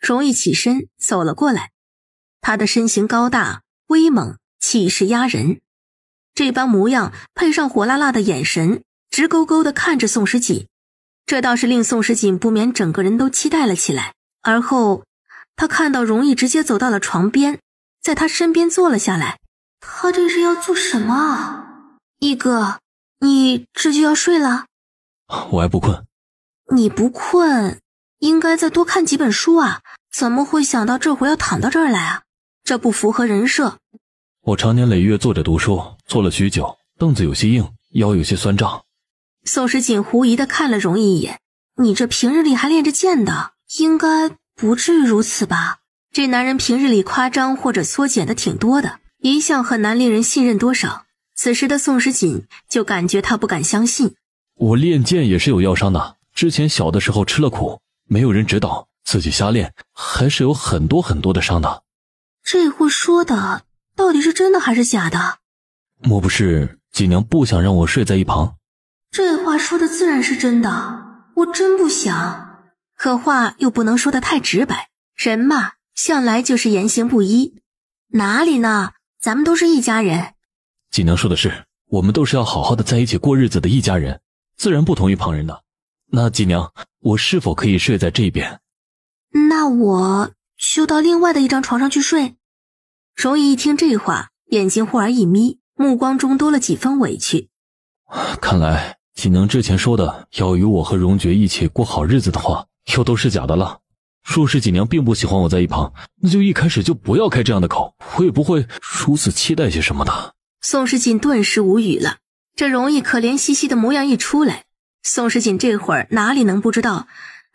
容易起身走了过来，他的身形高大威猛，气势压人。这般模样配上火辣辣的眼神，直勾勾的看着宋时锦，这倒是令宋时锦不免整个人都期待了起来。而后，他看到容易直接走到了床边，在他身边坐了下来。他这是要做什么啊？易哥，你这就要睡了？我还不困。你不困，应该再多看几本书啊。怎么会想到这回要躺到这儿来啊？这不符合人设。我常年累月坐着读书，坐了许久，凳子有些硬，腰有些酸胀。宋时锦狐疑的看了荣毅一眼：“你这平日里还练着剑的，应该不至于如此吧？”这男人平日里夸张或者缩减的挺多的，一向很难令人信任多少。此时的宋时锦就感觉他不敢相信。我练剑也是有腰伤的，之前小的时候吃了苦，没有人指导。自己瞎练还是有很多很多的伤的。这货说的到底是真的还是假的？莫不是锦娘不想让我睡在一旁？这话说的自然是真的。我真不想，可话又不能说的太直白。人嘛，向来就是言行不一。哪里呢？咱们都是一家人。锦娘说的是，我们都是要好好的在一起过日子的一家人，自然不同于旁人的。那锦娘，我是否可以睡在这边？那我就到另外的一张床上去睡。容易一听这话，眼睛忽而一眯，目光中多了几分委屈。看来锦娘之前说的要与我和荣爵一起过好日子的话，又都是假的了。若是锦娘并不喜欢我在一旁，那就一开始就不要开这样的口，我也不会如此期待些什么的。宋时锦顿时无语了。这容易可怜兮兮的模样一出来，宋时锦这会儿哪里能不知道？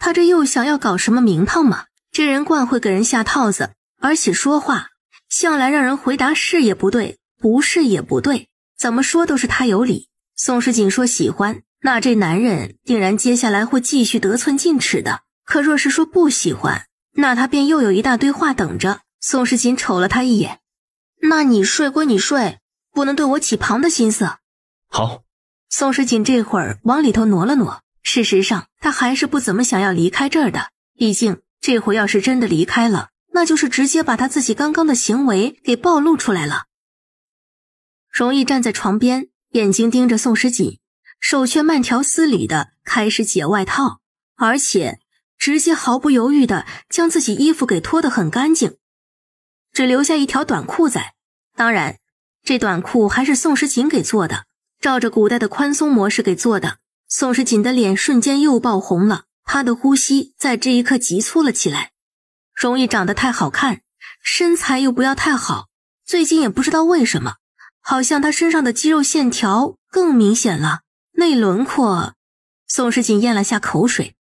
他这又想要搞什么名堂吗？这人惯会给人下套子，而且说话向来让人回答是也不对，不是也不对，怎么说都是他有理。宋时锦说喜欢，那这男人定然接下来会继续得寸进尺的；可若是说不喜欢，那他便又有一大堆话等着。宋时锦瞅了他一眼，那你睡归你睡，不能对我起旁的心思。好。宋时锦这会儿往里头挪了挪。事实上，他还是不怎么想要离开这儿的。毕竟这回要是真的离开了，那就是直接把他自己刚刚的行为给暴露出来了。容易站在床边，眼睛盯着宋时锦，手却慢条斯理的开始解外套，而且直接毫不犹豫的将自己衣服给脱得很干净，只留下一条短裤在。当然，这短裤还是宋时锦给做的，照着古代的宽松模式给做的。宋时锦的脸瞬间又爆红了，他的呼吸在这一刻急促了起来。容易长得太好看，身材又不要太好，最近也不知道为什么，好像他身上的肌肉线条更明显了，那轮廓……宋时锦咽了下口水，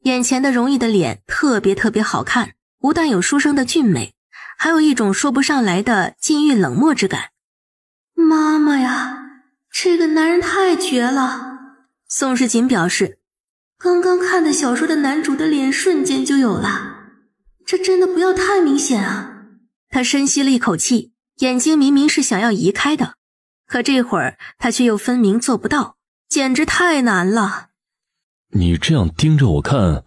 眼前的容易的脸特别特别好看，不但有书生的俊美，还有一种说不上来的禁欲冷漠之感。妈妈呀，这个男人太绝了！宋世锦表示，刚刚看的小说的男主的脸瞬间就有了，这真的不要太明显啊！他深吸了一口气，眼睛明明是想要移开的，可这会儿他却又分明做不到，简直太难了。你这样盯着我看，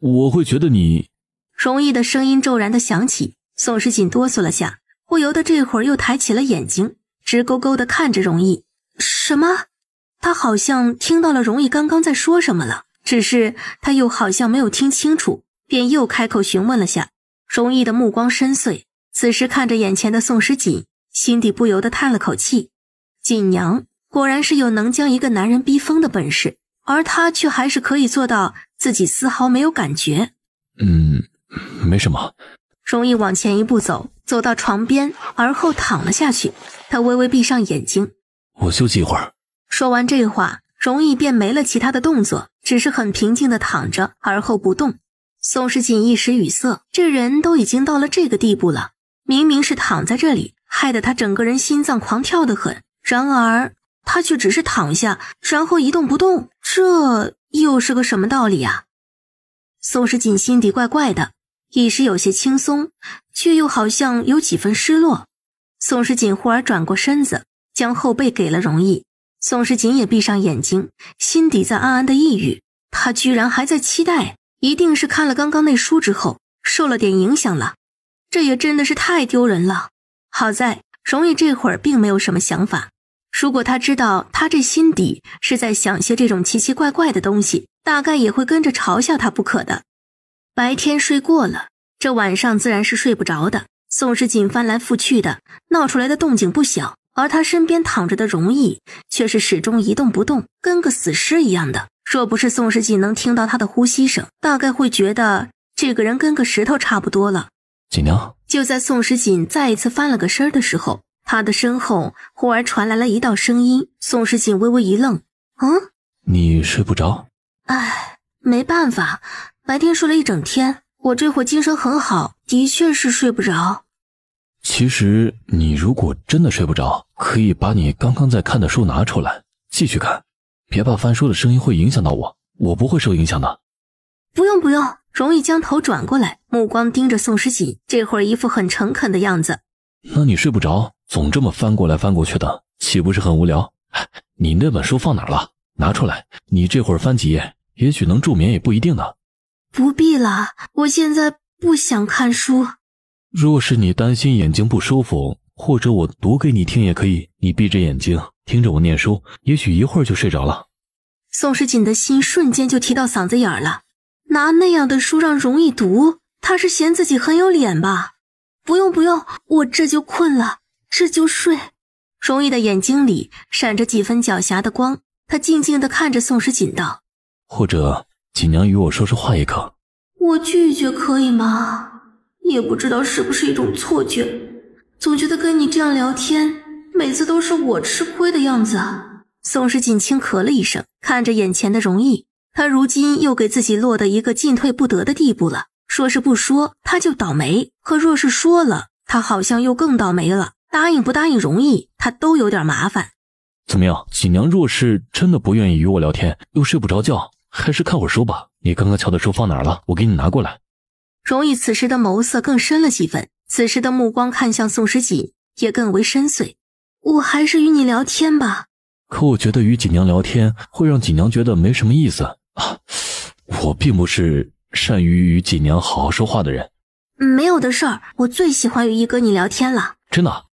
我会觉得你……容易的声音骤然的响起，宋世锦哆嗦了下，不由得这会儿又抬起了眼睛，直勾勾的看着容易。什么？他好像听到了容易刚刚在说什么了，只是他又好像没有听清楚，便又开口询问了下。容易的目光深邃，此时看着眼前的宋时锦，心底不由得叹了口气：锦娘果然是有能将一个男人逼疯的本事，而他却还是可以做到自己丝毫没有感觉。嗯，没什么。容易往前一步走，走到床边，而后躺了下去。他微微闭上眼睛，我休息一会儿。说完这话，容易便没了其他的动作，只是很平静的躺着，而后不动。宋时锦一时语塞，这人都已经到了这个地步了，明明是躺在这里，害得他整个人心脏狂跳的很，然而他却只是躺下，然后一动不动，这又是个什么道理啊？宋时锦心底怪怪的，一时有些轻松，却又好像有几分失落。宋时锦忽而转过身子，将后背给了容易。宋时锦也闭上眼睛，心底在暗暗的抑郁。他居然还在期待，一定是看了刚刚那书之后受了点影响了。这也真的是太丢人了。好在荣毅这会儿并没有什么想法。如果他知道他这心底是在想些这种奇奇怪怪的东西，大概也会跟着嘲笑他不可的。白天睡过了，这晚上自然是睡不着的。宋时锦翻来覆去的，闹出来的动静不小。而他身边躺着的容易却是始终一动不动，跟个死尸一样的。若不是宋时锦能听到他的呼吸声，大概会觉得这个人跟个石头差不多了。锦娘，就在宋时锦再一次翻了个身的时候，他的身后忽而传来了一道声音。宋时锦微微一愣：“嗯，你睡不着？哎，没办法，白天睡了一整天，我这会精神很好，的确是睡不着。”其实，你如果真的睡不着，可以把你刚刚在看的书拿出来继续看，别怕翻书的声音会影响到我，我不会受影响的。不用不用，容易将头转过来，目光盯着宋时锦，这会儿一副很诚恳的样子。那你睡不着，总这么翻过来翻过去的，岂不是很无聊？你那本书放哪了？拿出来，你这会儿翻几页，也许能助眠也不一定呢。不必了，我现在不想看书。若是你担心眼睛不舒服，或者我读给你听也可以。你闭着眼睛听着我念书，也许一会儿就睡着了。宋时锦的心瞬间就提到嗓子眼儿了，拿那样的书让容易读，他是嫌自己很有脸吧？不用不用，我这就困了，这就睡。容易的眼睛里闪着几分狡黠的光，他静静地看着宋时锦道：“或者锦娘与我说说话也可。”我拒绝可以吗？也不知道是不是一种错觉，总觉得跟你这样聊天，每次都是我吃亏的样子。啊。宋时锦轻咳了一声，看着眼前的容易，他如今又给自己落得一个进退不得的地步了。说是不说，他就倒霉；可若是说了，他好像又更倒霉了。答应不答应容易，他都有点麻烦。怎么样，锦娘若是真的不愿意与我聊天，又睡不着觉，还是看会儿书吧。你刚刚瞧的书放哪儿了？我给你拿过来。容易此时的眸色更深了几分，此时的目光看向宋时锦，也更为深邃。我还是与你聊天吧。可我觉得与锦娘聊天会让锦娘觉得没什么意思啊。我并不是善于与锦娘好好说话的人。没有的事儿，我最喜欢与一哥你聊天了。真的？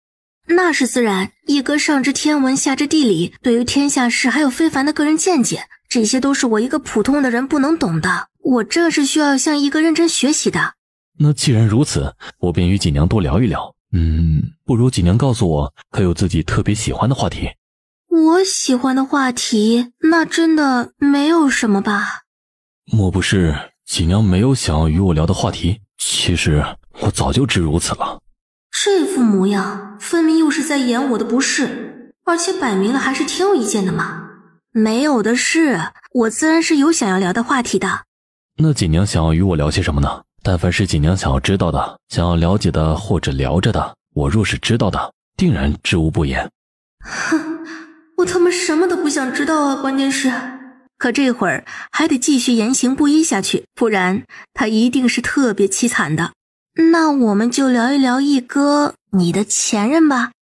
那是自然。一哥上知天文，下知地理，对于天下事还有非凡的个人见解，这些都是我一个普通的人不能懂的。我正是需要向一个认真学习的。那既然如此，我便与锦娘多聊一聊。嗯，不如锦娘告诉我，可有自己特别喜欢的话题？我喜欢的话题，那真的没有什么吧？莫不是锦娘没有想要与我聊的话题？其实我早就知如此了。这副模样，分明又是在演我的不是，而且摆明了还是挺有意见的嘛。没有的事，我自然是有想要聊的话题的。那锦娘想要与我聊些什么呢？但凡是锦娘想要知道的、想要了解的或者聊着的，我若是知道的，定然知无不言。哼，我他妈什么都不想知道啊！关键是，可这会儿还得继续言行不一下去，不然他一定是特别凄惨的。那我们就聊一聊易哥你的前任吧。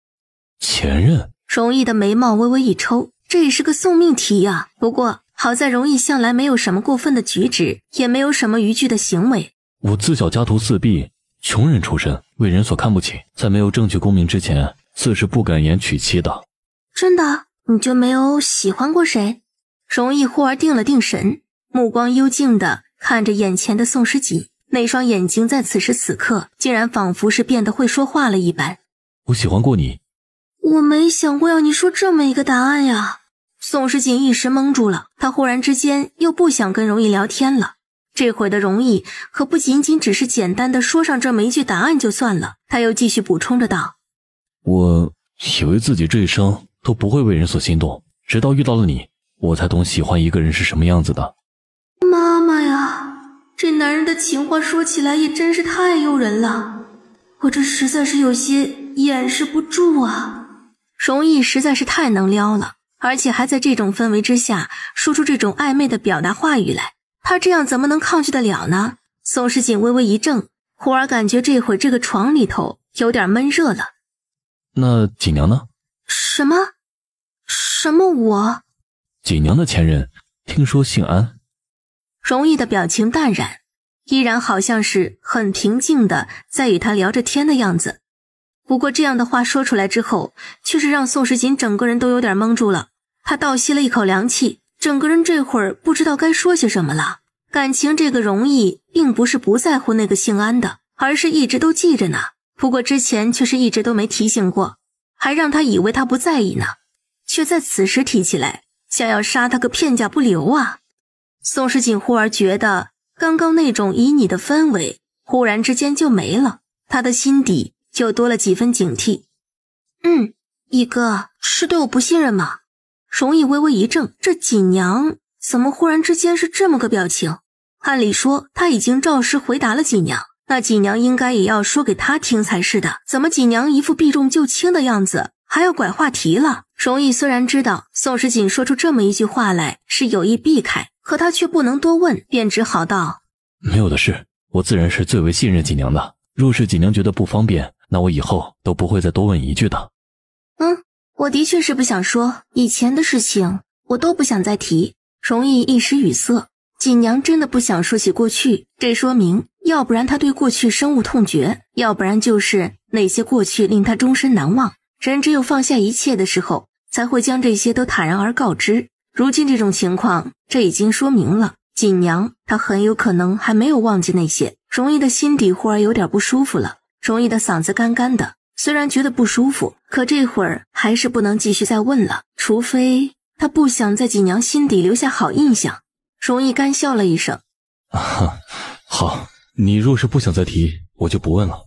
前任。容易的眉毛微微一抽，这也是个送命题呀。不过。好在，容易向来没有什么过分的举止，也没有什么逾矩的行为。我自小家徒四壁，穷人出身，为人所看不起。在没有正取功名之前，自是不敢言娶妻的。真的，你就没有喜欢过谁？容易忽而定了定神，目光幽静的看着眼前的宋诗锦，那双眼睛在此时此刻，竟然仿佛是变得会说话了一般。我喜欢过你。我没想过要你说这么一个答案呀。宋时锦一时懵住了，他忽然之间又不想跟容易聊天了。这会的容易可不仅仅只是简单的说上这么一句答案就算了，他又继续补充着道：“我以为自己这一生都不会为人所心动，直到遇到了你，我才懂喜欢一个人是什么样子的。”妈妈呀，这男人的情话说起来也真是太诱人了，我这实在是有些掩饰不住啊！容易实在是太能撩了。而且还在这种氛围之下说出这种暧昧的表达话语来，他这样怎么能抗拒得了呢？宋时锦微微一怔，忽而感觉这会儿这个床里头有点闷热了。那锦娘呢？什么？什么我？锦娘的前任，听说姓安。容易的表情淡然，依然好像是很平静的在与他聊着天的样子。不过这样的话说出来之后，却是让宋时锦整个人都有点蒙住了。他倒吸了一口凉气，整个人这会儿不知道该说些什么了。感情这个容易，并不是不在乎那个姓安的，而是一直都记着呢。不过之前却是一直都没提醒过，还让他以为他不在意呢，却在此时提起来，想要杀他个片甲不留啊！宋时锦忽而觉得，刚刚那种旖旎的氛围，忽然之间就没了。他的心底。就多了几分警惕。嗯，一哥是对我不信任吗？容易微微一怔，这锦娘怎么忽然之间是这么个表情？按理说他已经照实回答了锦娘，那锦娘应该也要说给他听才是的。怎么锦娘一副避重就轻的样子，还要拐话题了？容易虽然知道宋时锦说出这么一句话来是有意避开，可他却不能多问，便只好道：“没有的事，我自然是最为信任锦娘的。若是锦娘觉得不方便。”那我以后都不会再多问一句的。嗯，我的确是不想说以前的事情，我都不想再提。容易一时语塞，锦娘真的不想说起过去，这说明，要不然她对过去深恶痛绝，要不然就是那些过去令她终身难忘。人只有放下一切的时候，才会将这些都坦然而告知。如今这种情况，这已经说明了锦娘她很有可能还没有忘记那些。容易的心底忽然有点不舒服了。容易的嗓子干干的，虽然觉得不舒服，可这会儿还是不能继续再问了。除非他不想在锦娘心底留下好印象。容易干笑了一声：“啊，好，你若是不想再提，我就不问了。”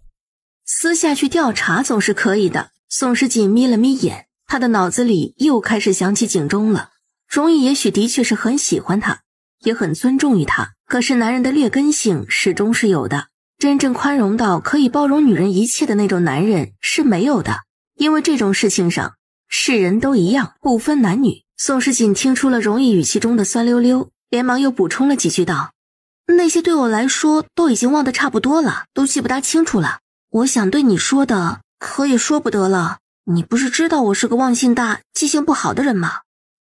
私下去调查总是可以的。宋时锦眯了眯眼，他的脑子里又开始响起警钟了。容易也许的确是很喜欢他，也很尊重于他，可是男人的劣根性始终是有的。真正宽容到可以包容女人一切的那种男人是没有的，因为这种事情上，世人都一样，不分男女。宋时锦听出了容易语气中的酸溜溜，连忙又补充了几句道：“那些对我来说都已经忘得差不多了，都记不大清楚了。我想对你说的，可也说不得了。你不是知道我是个忘性大、记性不好的人吗？”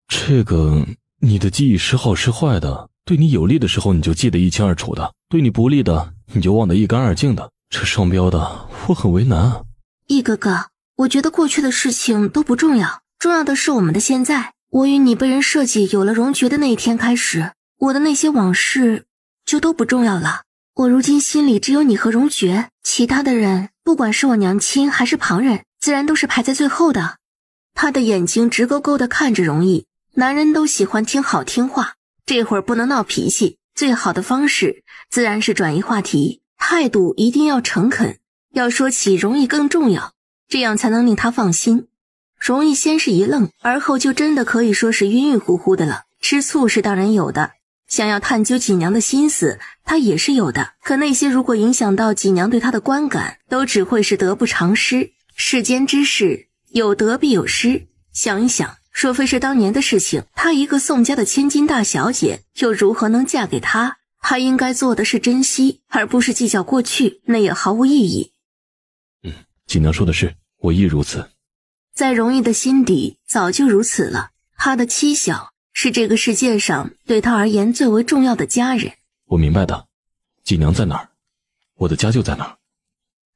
这个，你的记忆时好时坏的，对你有利的时候，你就记得一清二楚的。对你不利的，你就忘得一干二净的。这双标的，我很为难。易哥哥，我觉得过去的事情都不重要，重要的是我们的现在。我与你被人设计，有了荣爵的那一天开始，我的那些往事就都不重要了。我如今心里只有你和荣爵，其他的人，不管是我娘亲还是旁人，自然都是排在最后的。他的眼睛直勾勾的看着容易，男人都喜欢听好听话，这会儿不能闹脾气。最好的方式自然是转移话题，态度一定要诚恳，要说起容易更重要，这样才能令他放心。容易先是一愣，而后就真的可以说是晕晕乎乎的了。吃醋是当然有的，想要探究锦娘的心思，他也是有的。可那些如果影响到锦娘对他的观感，都只会是得不偿失。世间之事，有得必有失，想一想。若非是当年的事情，她一个宋家的千金大小姐，又如何能嫁给他？她应该做的是珍惜，而不是计较过去，那也毫无意义。嗯，锦娘说的是，我亦如此。在容易的心底，早就如此了。他的妻小是这个世界上对他而言最为重要的家人。我明白的。锦娘在哪儿？我的家就在哪儿。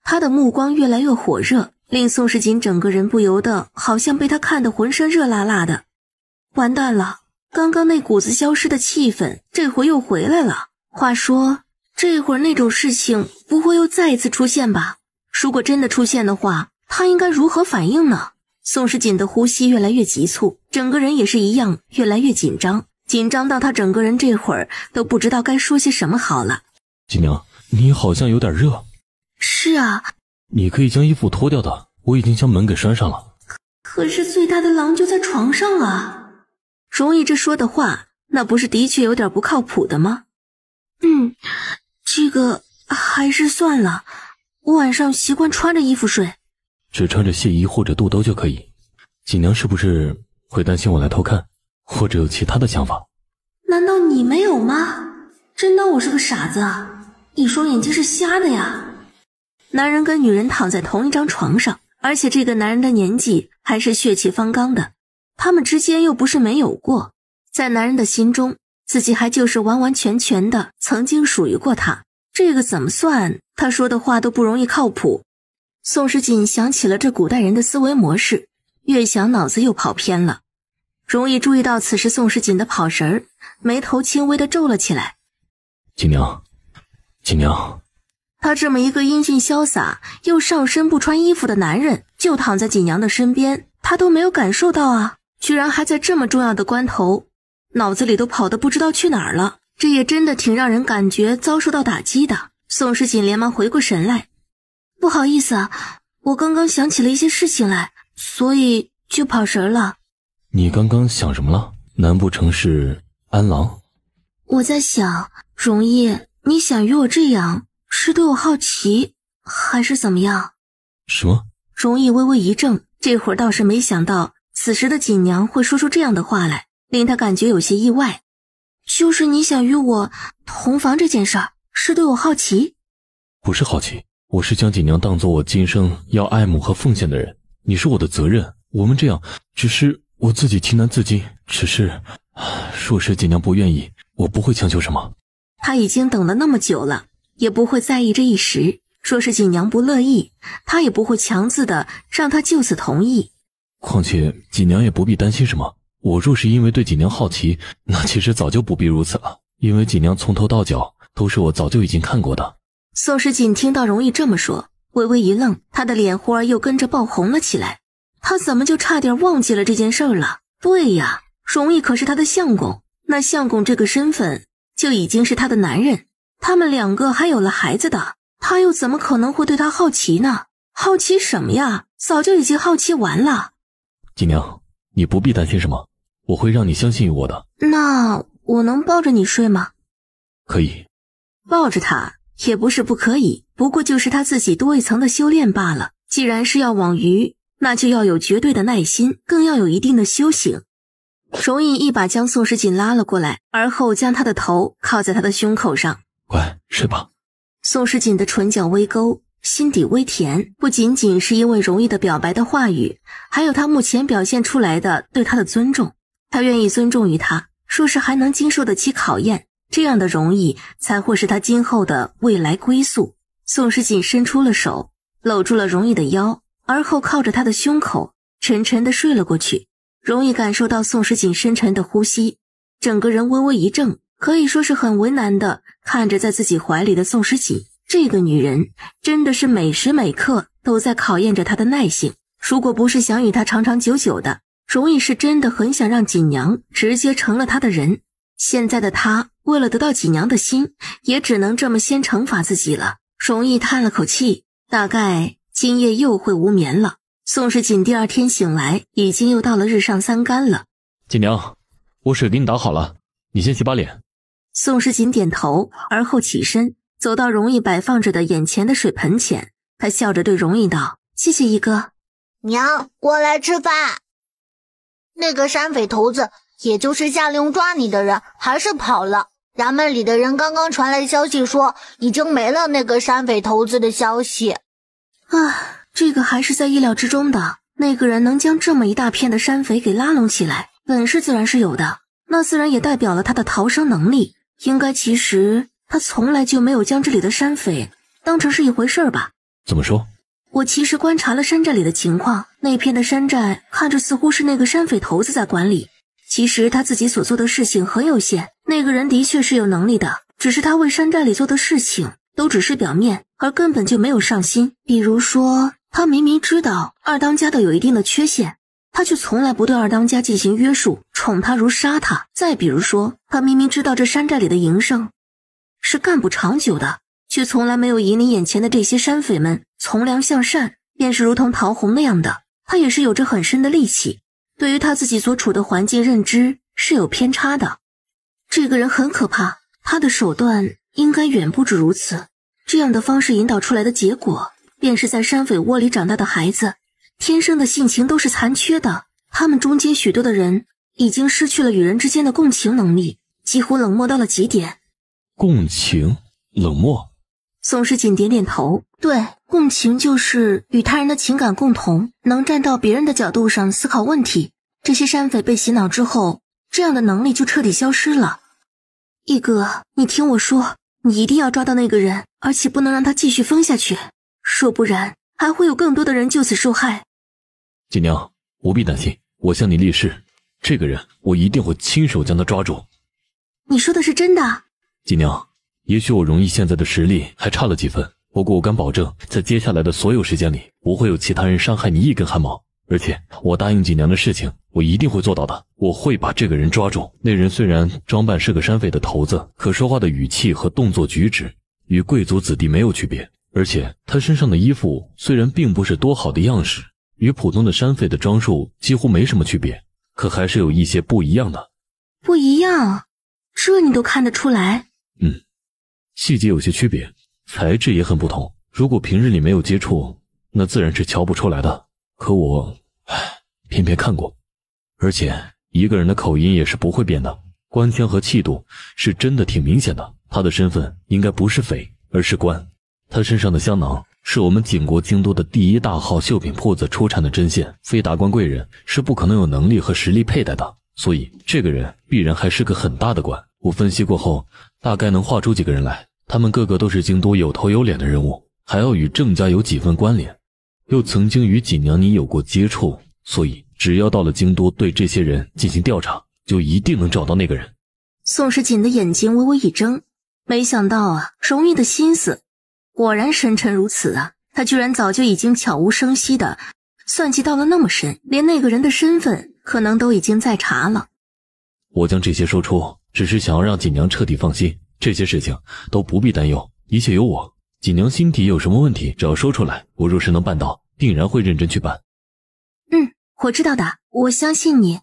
他的目光越来越火热。令宋世锦整个人不由得好像被他看得浑身热辣辣的，完蛋了！刚刚那股子消失的气氛，这回又回来了。话说，这会儿那种事情不会又再一次出现吧？如果真的出现的话，他应该如何反应呢？宋世锦的呼吸越来越急促，整个人也是一样越来越紧张，紧张到他整个人这会儿都不知道该说些什么好了。锦娘，你好像有点热。是啊。你可以将衣服脱掉的，我已经将门给拴上了。可是最大的狼就在床上啊！容易这说的话，那不是的确有点不靠谱的吗？嗯，这个还是算了。我晚上习惯穿着衣服睡，只穿着亵衣或者肚兜就可以。锦娘是不是会担心我来偷看，或者有其他的想法？难道你没有吗？真当我是个傻子啊！一双眼睛是瞎的呀！男人跟女人躺在同一张床上，而且这个男人的年纪还是血气方刚的，他们之间又不是没有过。在男人的心中，自己还就是完完全全的曾经属于过他。这个怎么算？他说的话都不容易靠谱。宋时锦想起了这古代人的思维模式，越想脑子又跑偏了。容易注意到此时宋时锦的跑神儿，眉头轻微的皱了起来。锦娘，锦娘。他这么一个英俊潇洒又上身不穿衣服的男人，就躺在锦娘的身边，他都没有感受到啊！居然还在这么重要的关头，脑子里都跑得不知道去哪儿了，这也真的挺让人感觉遭受到打击的。宋时锦连忙回过神来：“不好意思啊，我刚刚想起了一些事情来，所以就跑神了。你刚刚想什么了？难不成是安郎？我在想，容易，你想与我这样？”是对我好奇还是怎么样？什么？容易微微一怔，这会儿倒是没想到，此时的锦娘会说出这样的话来，令他感觉有些意外。就是你想与我同房这件事儿，是对我好奇？不是好奇，我是将锦娘当做我今生要爱慕和奉献的人，你是我的责任。我们这样，只是我自己情难自禁。只是，若是锦娘不愿意，我不会强求什么。他已经等了那么久了。也不会在意这一时。若是锦娘不乐意，他也不会强自的让她就此同意。况且锦娘也不必担心什么。我若是因为对锦娘好奇，那其实早就不必如此了。因为锦娘从头到脚都是我早就已经看过的。宋时锦听到容易这么说，微微一愣，他的脸忽而又跟着爆红了起来。他怎么就差点忘记了这件事了？对呀，容易可是他的相公，那相公这个身份就已经是他的男人。他们两个还有了孩子的，他又怎么可能会对他好奇呢？好奇什么呀？早就已经好奇完了。锦娘，你不必担心什么，我会让你相信于我的。那我能抱着你睡吗？可以，抱着他也不是不可以，不过就是他自己多一层的修炼罢了。既然是要网鱼，那就要有绝对的耐心，更要有一定的修行。容易一把将宋时锦拉了过来，而后将他的头靠在他的胸口上。乖，睡吧。宋时锦的唇角微勾，心底微甜，不仅仅是因为容易的表白的话语，还有他目前表现出来的对他的尊重。他愿意尊重于他，若是还能经受得起考验，这样的容易才会是他今后的未来归宿。宋时锦伸出了手，搂住了容易的腰，而后靠着他的胸口，沉沉的睡了过去。容易感受到宋时锦深沉的呼吸，整个人微微一怔。可以说是很为难的，看着在自己怀里的宋时锦，这个女人真的是每时每刻都在考验着他的耐性。如果不是想与她长长久久的，容易是真的很想让锦娘直接成了他的人。现在的他为了得到锦娘的心，也只能这么先惩罚自己了。容易叹了口气，大概今夜又会无眠了。宋时锦第二天醒来，已经又到了日上三竿了。锦娘，我水给你打好了，你先洗把脸。宋时锦点头，而后起身走到容易摆放着的眼前的水盆前，他笑着对容易道：“谢谢一哥，娘过来吃饭。”那个山匪头子，也就是下令抓你的人，还是跑了。衙门里的人刚刚传来消息说，已经没了那个山匪头子的消息。啊，这个还是在意料之中的。那个人能将这么一大片的山匪给拉拢起来，本事自然是有的，那自然也代表了他的逃生能力。应该，其实他从来就没有将这里的山匪当成是一回事儿吧？怎么说？我其实观察了山寨里的情况，那片的山寨看着似乎是那个山匪头子在管理，其实他自己所做的事情很有限。那个人的确是有能力的，只是他为山寨里做的事情都只是表面，而根本就没有上心。比如说，他明明知道二当家的有一定的缺陷。他却从来不对二当家进行约束，宠他如杀他。再比如说，他明明知道这山寨里的营生是干不长久的，却从来没有引领眼前的这些山匪们从良向善。便是如同陶虹那样的，他也是有着很深的戾气。对于他自己所处的环境认知是有偏差的。这个人很可怕，他的手段应该远不止如此。这样的方式引导出来的结果，便是在山匪窝里长大的孩子。天生的性情都是残缺的，他们中间许多的人已经失去了与人之间的共情能力，几乎冷漠到了极点。共情冷漠，宋诗锦点点头，对，共情就是与他人的情感共同，能站到别人的角度上思考问题。这些山匪被洗脑之后，这样的能力就彻底消失了。一哥，你听我说，你一定要抓到那个人，而且不能让他继续疯下去，若不然，还会有更多的人就此受害。锦娘，不必担心，我向你立誓，这个人我一定会亲手将他抓住。你说的是真的，锦娘。也许我容易现在的实力还差了几分，不过我敢保证，在接下来的所有时间里，不会有其他人伤害你一根汗毛。而且，我答应锦娘的事情，我一定会做到的。我会把这个人抓住。那人虽然装扮是个山匪的头子，可说话的语气和动作举止与贵族子弟没有区别。而且，他身上的衣服虽然并不是多好的样式。与普通的山匪的装束几乎没什么区别，可还是有一些不一样的。不一样，这你都看得出来？嗯，细节有些区别，材质也很不同。如果平日里没有接触，那自然是瞧不出来的。可我，哎，偏偏看过。而且一个人的口音也是不会变的，官腔和气度是真的挺明显的。他的身份应该不是匪，而是官。他身上的香囊。是我们景国京都的第一大号绣品铺子出产的针线，非达官贵人是不可能有能力和实力佩戴的。所以这个人必然还是个很大的官。我分析过后，大概能画出几个人来，他们个个都是京都有头有脸的人物，还要与郑家有几分关联，又曾经与锦娘你有过接触，所以只要到了京都，对这些人进行调查，就一定能找到那个人。宋时锦的眼睛微微一睁，没想到啊，容易的心思。果然深沉如此啊！他居然早就已经悄无声息的算计到了那么深，连那个人的身份可能都已经在查了。我将这些说出，只是想要让锦娘彻底放心，这些事情都不必担忧，一切由我。锦娘心底有什么问题，只要说出来，我若是能办到，定然会认真去办。嗯，我知道的，我相信你。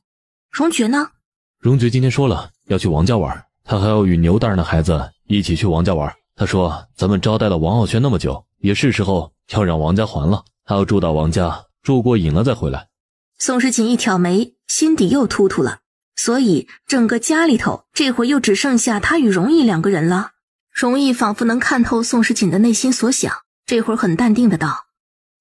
荣爵呢？荣爵今天说了要去王家玩，他还要与牛大人的孩子一起去王家玩。他说：“咱们招待了王傲轩那么久，也是时候要让王家还了。他要住到王家住过瘾了再回来。”宋时锦一挑眉，心底又突突了。所以整个家里头，这回又只剩下他与荣毅两个人了。荣毅仿佛能看透宋时锦的内心所想，这会儿很淡定的道：“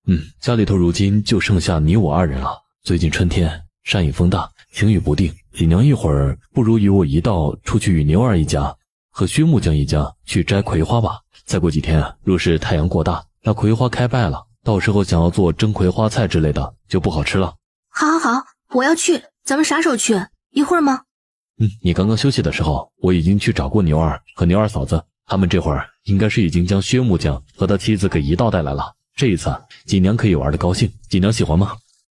嗯，家里头如今就剩下你我二人了。最近春天，山雨风大，晴雨不定。锦娘一会儿不如与我一道出去与牛儿一家。”和薛木匠一家去摘葵花吧。再过几天，若是太阳过大，那葵花开败了，到时候想要做蒸葵花菜之类的就不好吃了。好，好，好，我要去。咱们啥时候去？一会儿吗？嗯，你刚刚休息的时候，我已经去找过牛二和牛二嫂子，他们这会儿应该是已经将薛木匠和他妻子给一道带来了。这一次，锦娘可以玩的高兴。锦娘喜欢吗？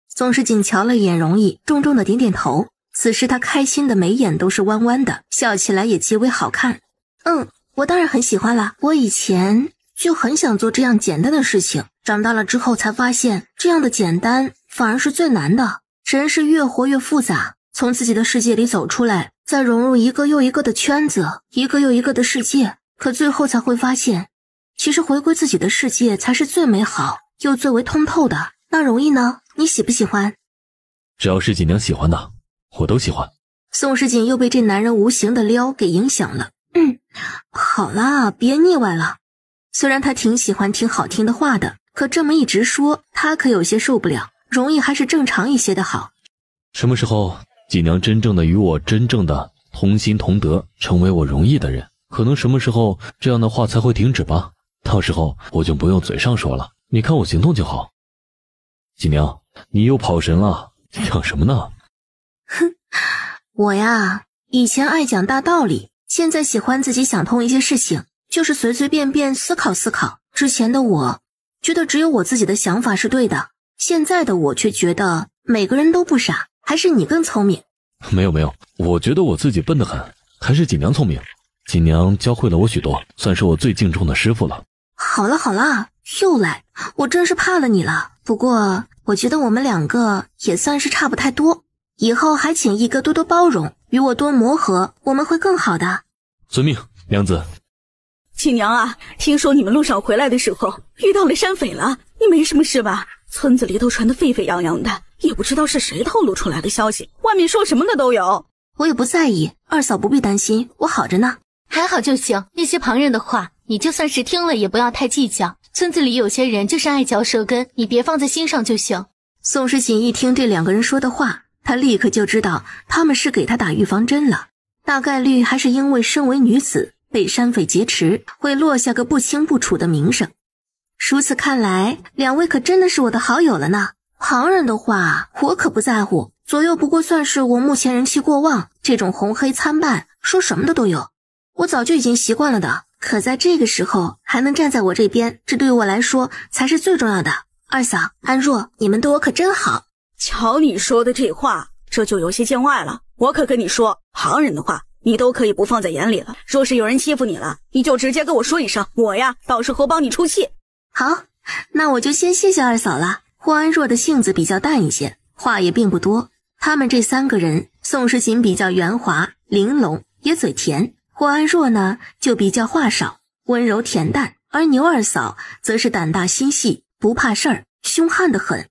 宋时锦瞧了一眼容易，重重的点点头。此时他开心的眉眼都是弯弯的，笑起来也极为好看。嗯，我当然很喜欢了。我以前就很想做这样简单的事情，长大了之后才发现，这样的简单反而是最难的。人是越活越复杂，从自己的世界里走出来，再融入一个又一个的圈子，一个又一个的世界，可最后才会发现，其实回归自己的世界才是最美好又最为通透的。那容易呢？你喜不喜欢？只要是锦娘喜欢的，我都喜欢。宋世锦又被这男人无形的撩给影响了。好啦，别腻歪了。虽然他挺喜欢听好听的话的，可这么一直说，他可有些受不了。容易还是正常一些的好。什么时候锦娘真正的与我真正的同心同德，成为我容易的人，可能什么时候这样的话才会停止吧。到时候我就不用嘴上说了，你看我行动就好。锦娘，你又跑神了，想什么呢？哼，我呀，以前爱讲大道理。现在喜欢自己想通一些事情，就是随随便便思考思考。之前的我，觉得只有我自己的想法是对的。现在的我却觉得每个人都不傻，还是你更聪明。没有没有，我觉得我自己笨得很，还是锦娘聪明。锦娘教会了我许多，算是我最敬重的师傅了。好了好了，又来，我真是怕了你了。不过我觉得我们两个也算是差不太多，以后还请易哥多多包容。与我多磨合，我们会更好的。遵命，娘子。锦娘啊，听说你们路上回来的时候遇到了山匪了，你没什么事吧？村子里头传得沸沸扬扬的，也不知道是谁透露出来的消息，外面说什么的都有。我也不在意，二嫂不必担心，我好着呢，还好就行。那些旁人的话，你就算是听了也不要太计较。村子里有些人就是爱嚼舌根，你别放在心上就行。宋时锦一听这两个人说的话。他立刻就知道他们是给他打预防针了，大概率还是因为身为女子被山匪劫持，会落下个不清不楚的名声。如此看来，两位可真的是我的好友了呢。旁人的话我可不在乎，左右不过算是我目前人气过旺，这种红黑参半，说什么的都有，我早就已经习惯了的。可在这个时候还能站在我这边，这对于我来说才是最重要的。二嫂安若，你们对我可真好。瞧你说的这话，这就有些见外了。我可跟你说，旁人的话你都可以不放在眼里了。若是有人欺负你了，你就直接跟我说一声，我呀到时候帮你出气。好，那我就先谢谢二嫂了。霍安若的性子比较淡一些，话也并不多。他们这三个人，宋时锦比较圆滑、玲珑，也嘴甜；霍安若呢就比较话少，温柔恬淡；而牛二嫂则是胆大心细，不怕事儿，凶悍的很。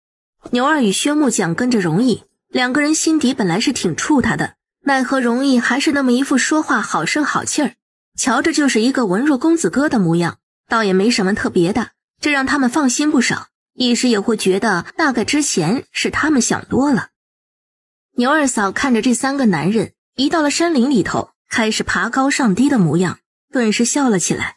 牛二与薛木匠跟着容易，两个人心底本来是挺怵他的，奈何容易还是那么一副说话好声好气儿，瞧着就是一个文弱公子哥的模样，倒也没什么特别的，这让他们放心不少，一时也会觉得大概之前是他们想多了。牛二嫂看着这三个男人一到了山林里头开始爬高上低的模样，顿时笑了起来：“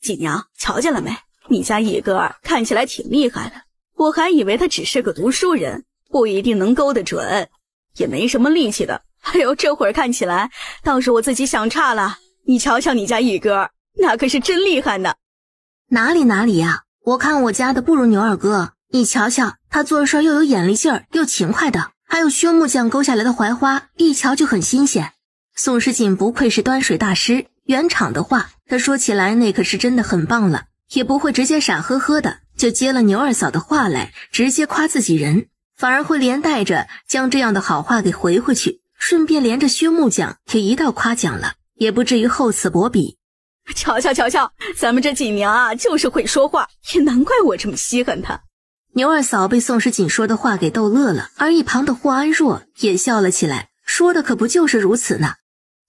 锦娘，瞧见了没？你家一哥看起来挺厉害的。”我还以为他只是个读书人，不一定能勾得准，也没什么力气的。哎呦，这会儿看起来倒是我自己想差了。你瞧瞧你家一哥，那可是真厉害呢。哪里哪里呀，我看我家的不如牛二哥。你瞧瞧他做事又有眼力劲儿，又勤快的。还有薛木匠勾下来的槐花，一瞧就很新鲜。宋世锦不愧是端水大师，原厂的话他说起来那可是真的很棒了，也不会直接傻呵呵的。就接了牛二嫂的话来，直接夸自己人，反而会连带着将这样的好话给回回去，顺便连着薛木匠也一道夸奖了，也不至于厚此薄彼。瞧瞧瞧瞧，咱们这锦娘啊，就是会说话，也难怪我这么稀罕她。牛二嫂被宋时锦说的话给逗乐了，而一旁的霍安若也笑了起来，说的可不就是如此呢？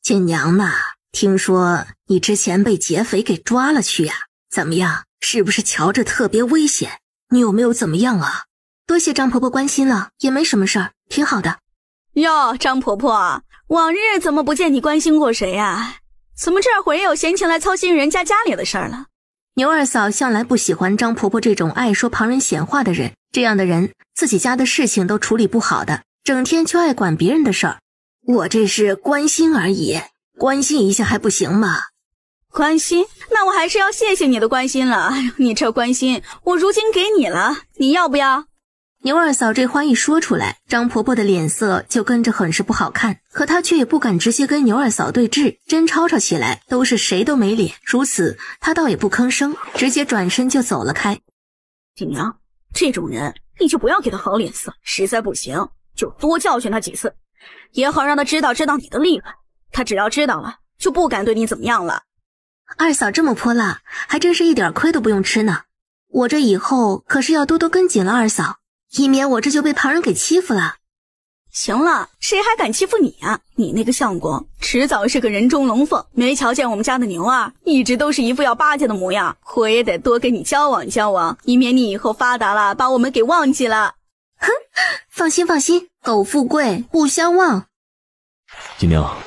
锦娘呐，听说你之前被劫匪给抓了去啊？怎么样？是不是瞧着特别危险？你有没有怎么样啊？多谢张婆婆关心了，也没什么事儿，挺好的。哟，张婆婆，往日怎么不见你关心过谁呀？怎么这会也有闲情来操心人家家里的事儿了？牛二嫂向来不喜欢张婆婆这种爱说旁人闲话的人，这样的人自己家的事情都处理不好的，整天就爱管别人的事儿。我这是关心而已，关心一下还不行吗？关心，那我还是要谢谢你的关心了。哎呦，你这关心，我如今给你了，你要不要？牛二嫂这话一说出来，张婆婆的脸色就跟着很是不好看。可她却也不敢直接跟牛二嫂对峙，真吵吵起来，都是谁都没脸。如此，她倒也不吭声，直接转身就走了开。锦娘，这种人你就不要给他好脸色，实在不行就多教训他几次，也好让他知道知道你的厉害。他只要知道了，就不敢对你怎么样了。二嫂这么泼辣，还真是一点亏都不用吃呢。我这以后可是要多多跟紧了二嫂，以免我这就被旁人给欺负了。行了，谁还敢欺负你啊？你那个相公迟早是个人中龙凤，没瞧见我们家的牛儿一直都是一副要巴结的模样，我也得多跟你交往交往，以免你以后发达了把我们给忘记了。哼，放心放心，苟富贵勿相忘。金娘，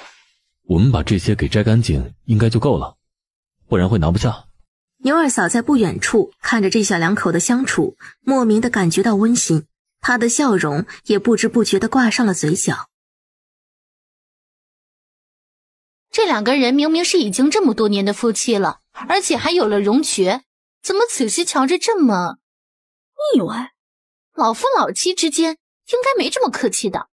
我们把这些给摘干净，应该就够了。不然会拿不下。牛二嫂在不远处看着这小两口的相处，莫名的感觉到温馨，她的笑容也不知不觉的挂上了嘴角。这两个人明明是已经这么多年的夫妻了，而且还有了荣爵，怎么此时瞧着这么腻歪？老夫老妻之间应该没这么客气的。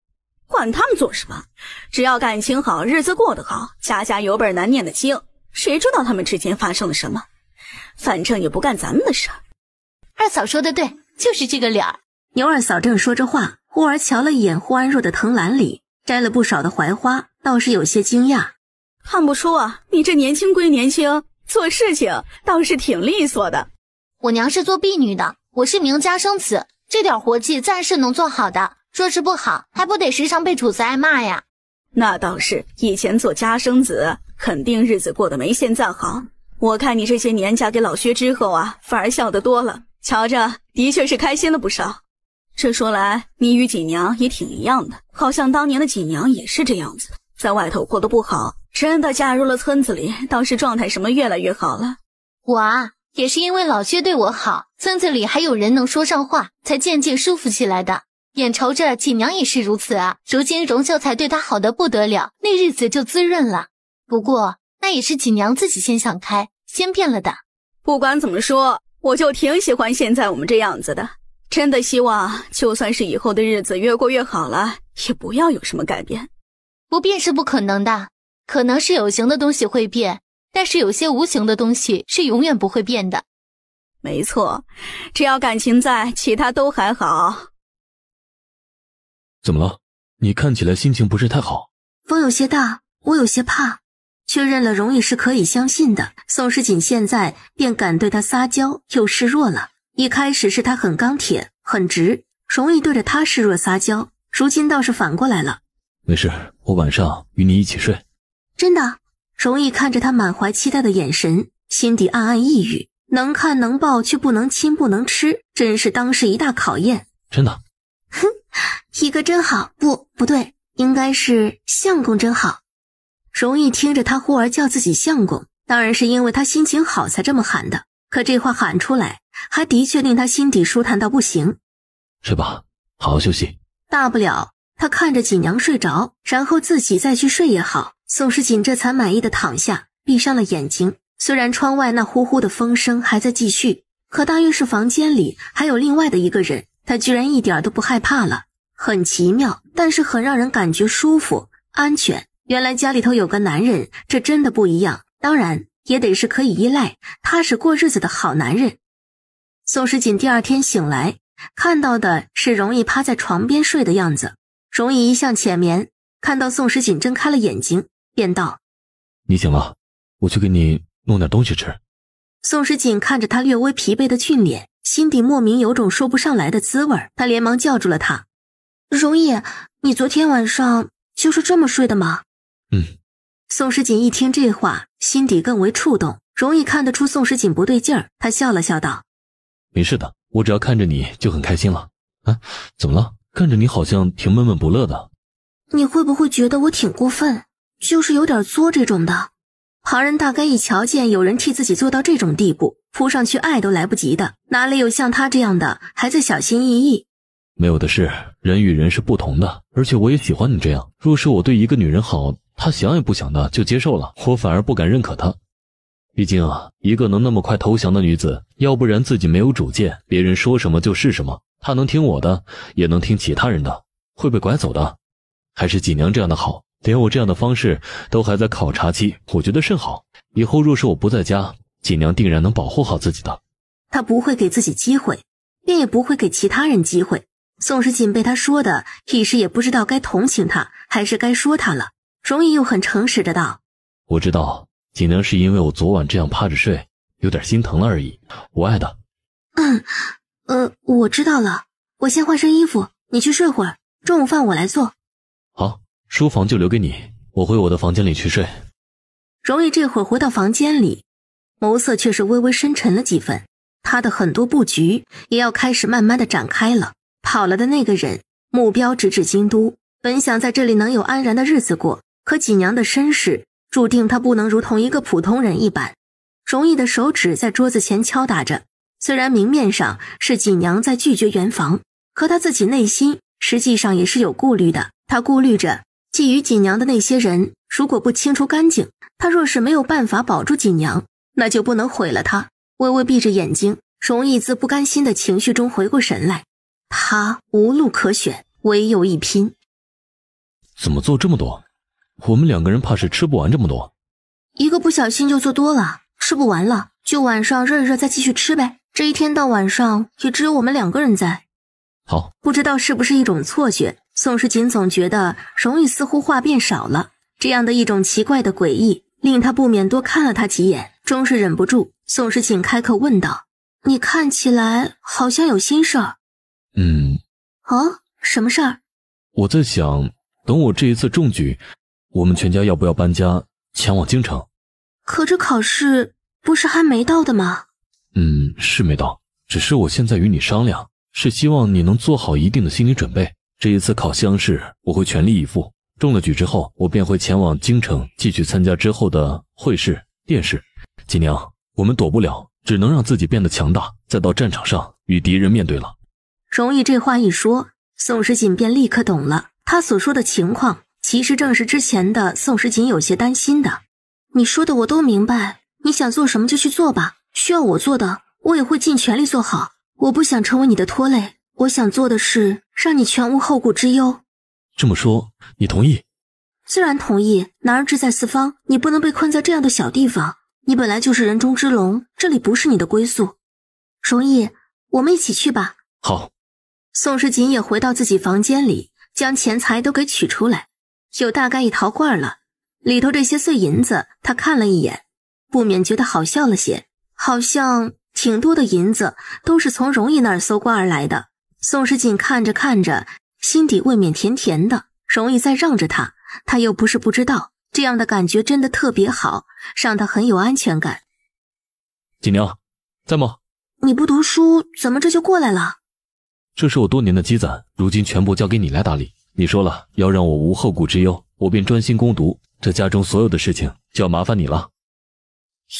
管他们做什么，只要感情好，日子过得好，家家有本难念的经。谁知道他们之间发生了什么？反正也不干咱们的事儿。二嫂说的对，就是这个理儿。牛二嫂正说着话，忽而瞧了一眼胡安若的藤篮里，摘了不少的槐花，倒是有些惊讶。看不出啊，你这年轻归年轻，做事情倒是挺利索的。我娘是做婢女的，我是名家生子，这点活计暂时能做好的。若是不好，还不得时常被主子挨骂呀？那倒是，以前做家生子。肯定日子过得没现在好。我看你这些年嫁给老薛之后啊，反而笑得多了，瞧着的确是开心了不少。这说来，你与锦娘也挺一样的，好像当年的锦娘也是这样子，在外头过得不好，真的嫁入了村子里，倒是状态什么越来越好了。我啊，也是因为老薛对我好，村子里还有人能说上话，才渐渐舒服起来的。眼瞅着锦娘也是如此啊，如今荣秀才对她好的不得了，那日子就滋润了。不过，那也是锦娘自己先想开，先变了的。不管怎么说，我就挺喜欢现在我们这样子的。真的希望，就算是以后的日子越过越好了，也不要有什么改变。不变是不可能的，可能是有形的东西会变，但是有些无形的东西是永远不会变的。没错，只要感情在，其他都还好。怎么了？你看起来心情不是太好。风有些大，我有些怕。确认了，容易是可以相信的。宋时锦现在便敢对他撒娇又示弱了。一开始是他很钢铁很直，容易对着他示弱撒娇，如今倒是反过来了。没事，我晚上与你一起睡。真的？容易看着他满怀期待的眼神，心底暗暗抑郁：能看能抱却不能亲，不能吃，真是当时一大考验。真的？哼，一个真好，不，不对，应该是相公真好。容易听着，他忽而叫自己相公，当然是因为他心情好才这么喊的。可这话喊出来，还的确令他心底舒坦到不行。睡吧，好好休息。大不了他看着锦娘睡着，然后自己再去睡也好。宋时锦这才满意的躺下，闭上了眼睛。虽然窗外那呼呼的风声还在继续，可大约是房间里还有另外的一个人，他居然一点都不害怕了，很奇妙，但是很让人感觉舒服、安全。原来家里头有个男人，这真的不一样。当然也得是可以依赖、踏实过日子的好男人。宋时锦第二天醒来，看到的是容易趴在床边睡的样子。容易一向浅眠，看到宋时锦睁开了眼睛，便道：“你醒了，我去给你弄点东西吃。”宋时锦看着他略微疲惫的俊脸，心底莫名有种说不上来的滋味他连忙叫住了他：“容易，你昨天晚上就是这么睡的吗？”嗯，宋时锦一听这话，心底更为触动。容易看得出宋时锦不对劲儿，他笑了笑道：“没事的，我只要看着你就很开心了。啊，怎么了？看着你好像挺闷闷不乐的。你会不会觉得我挺过分？就是有点作这种的。旁人大概一瞧见有人替自己做到这种地步，扑上去爱都来不及的，哪里有像他这样的还在小心翼翼？没有的事，人与人是不同的，而且我也喜欢你这样。若是我对一个女人好。”他想也不想的就接受了，我反而不敢认可他。毕竟啊，一个能那么快投降的女子，要不然自己没有主见，别人说什么就是什么。她能听我的，也能听其他人的，会被拐走的。还是锦娘这样的好，连我这样的方式都还在考察期，我觉得甚好。以后若是我不在家，锦娘定然能保护好自己的。他不会给自己机会，便也不会给其他人机会。宋时锦被他说的一时也不知道该同情他，还是该说他了。容易又很诚实的道：“我知道锦娘是因为我昨晚这样趴着睡，有点心疼了而已，无碍的。”“嗯，呃，我知道了，我先换身衣服，你去睡会儿，中午饭我来做。”“好，书房就留给你，我回我的房间里去睡。”容易这会儿回到房间里，眸色却是微微深沉了几分。他的很多布局也要开始慢慢的展开了。跑了的那个人，目标直指京都，本想在这里能有安然的日子过。可锦娘的身世注定她不能如同一个普通人一般。容易的手指在桌子前敲打着，虽然明面上是锦娘在拒绝圆房，可他自己内心实际上也是有顾虑的。他顾虑着觊觎锦娘的那些人，如果不清除干净，他若是没有办法保住锦娘，那就不能毁了她。微微闭着眼睛，容易自不甘心的情绪中回过神来，他无路可选，唯有一拼。怎么做这么多？我们两个人怕是吃不完这么多，一个不小心就做多了，吃不完了就晚上热一热再继续吃呗。这一天到晚上也只有我们两个人在。好，不知道是不是一种错觉，宋时锦总觉得荣易，似乎话变少了，这样的一种奇怪的诡异令他不免多看了他几眼，终是忍不住，宋时锦开口问道：“你看起来好像有心事儿。”“嗯。”“哦，什么事儿？”“我在想，等我这一次中举。”我们全家要不要搬家前往京城？可这考试不是还没到的吗？嗯，是没到，只是我现在与你商量，是希望你能做好一定的心理准备。这一次考乡试，我会全力以赴。中了举之后，我便会前往京城，继续参加之后的会试、殿试。锦娘，我们躲不了，只能让自己变得强大，再到战场上与敌人面对了。容易这话一说，宋时锦便立刻懂了他所说的情况。其实正是之前的宋时锦有些担心的。你说的我都明白，你想做什么就去做吧。需要我做的，我也会尽全力做好。我不想成为你的拖累。我想做的是让你全无后顾之忧。这么说，你同意？自然同意。男儿志在四方，你不能被困在这样的小地方。你本来就是人中之龙，这里不是你的归宿。容易，我们一起去吧。好。宋时锦也回到自己房间里，将钱财都给取出来。有大概一陶罐了，里头这些碎银子，他看了一眼，不免觉得好笑了些。好像挺多的银子都是从容易那儿搜刮而来的。宋时锦看着看着，心底未免甜甜的。容易在让着他，他又不是不知道，这样的感觉真的特别好，让他很有安全感。锦娘，在吗？你不读书，怎么这就过来了？这是我多年的积攒，如今全部交给你来打理。你说了要让我无后顾之忧，我便专心攻读。这家中所有的事情就要麻烦你了。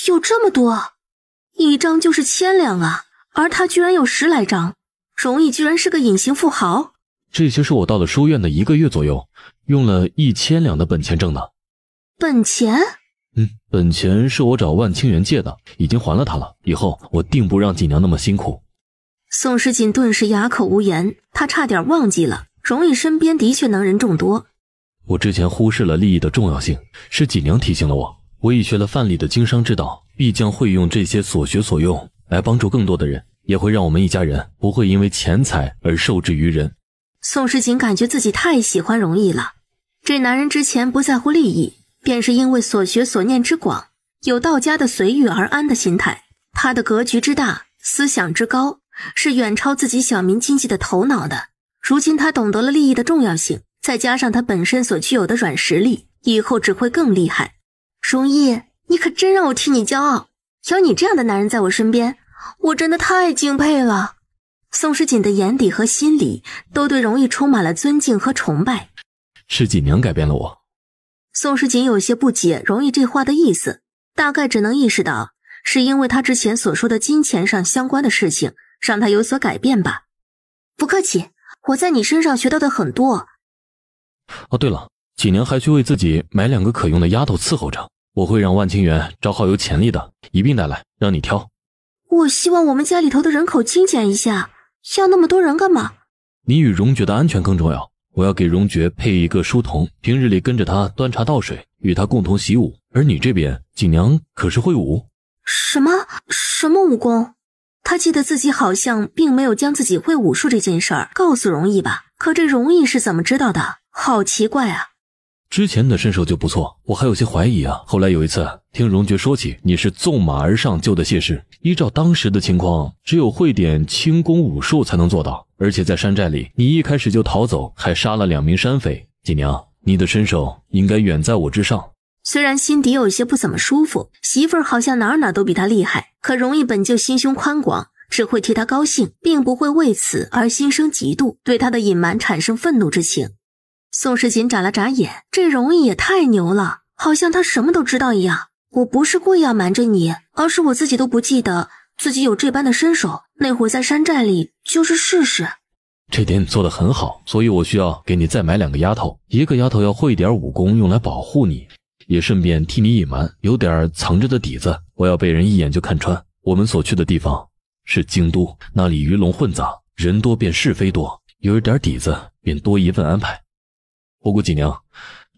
有这么多，一张就是千两啊！而他居然有十来张，容易居然是个隐形富豪。这些是我到了书院的一个月左右，用了一千两的本钱挣的。本钱？嗯，本钱是我找万清源借的，已经还了他了。以后我定不让锦娘那么辛苦。宋世锦顿时哑口无言，他差点忘记了。容易身边的确能人众多，我之前忽视了利益的重要性，是锦娘提醒了我。我已学了范蠡的经商之道，必将会用这些所学所用来帮助更多的人，也会让我们一家人不会因为钱财而受制于人。宋时锦感觉自己太喜欢容易了，这男人之前不在乎利益，便是因为所学所念之广，有道家的随遇而安的心态，他的格局之大，思想之高，是远超自己小民经济的头脑的。如今他懂得了利益的重要性，再加上他本身所具有的软实力，以后只会更厉害。容易，你可真让我替你骄傲！有你这样的男人在我身边，我真的太敬佩了。宋时锦的眼底和心里都对容易充满了尊敬和崇拜。是锦娘改变了我。宋时锦有些不解，容易这话的意思，大概只能意识到是因为他之前所说的金钱上相关的事情让他有所改变吧。不客气。我在你身上学到的很多。哦，对了，锦娘还去为自己买两个可用的丫头伺候着。我会让万清源找好有潜力的，一并带来，让你挑。我希望我们家里头的人口精简一下，要那么多人干嘛？你与荣爵的安全更重要，我要给荣爵配一个书童，平日里跟着他端茶倒水，与他共同习武。而你这边，锦娘可是会武。什么什么武功？他记得自己好像并没有将自己会武术这件事儿告诉容易吧？可这容易是怎么知道的？好奇怪啊！之前的身手就不错，我还有些怀疑啊。后来有一次听荣爵说起，你是纵马而上救的谢氏，依照当时的情况，只有会点轻功武术才能做到。而且在山寨里，你一开始就逃走，还杀了两名山匪。锦娘，你的身手应该远在我之上。虽然心底有些不怎么舒服，媳妇儿好像哪哪都比他厉害。可容易本就心胸宽广，只会替他高兴，并不会为此而心生嫉妒，对他的隐瞒产生愤怒之情。宋世锦眨了眨眼，这容易也太牛了，好像他什么都知道一样。我不是故意要瞒着你，而是我自己都不记得自己有这般的身手。那会儿在山寨里就是试试，这点你做得很好，所以我需要给你再买两个丫头，一个丫头要会一点武功，用来保护你。也顺便替你隐瞒，有点藏着的底子。我要被人一眼就看穿。我们所去的地方是京都，那里鱼龙混杂，人多便是非多。有一点底子，便多一份安排。不过锦娘，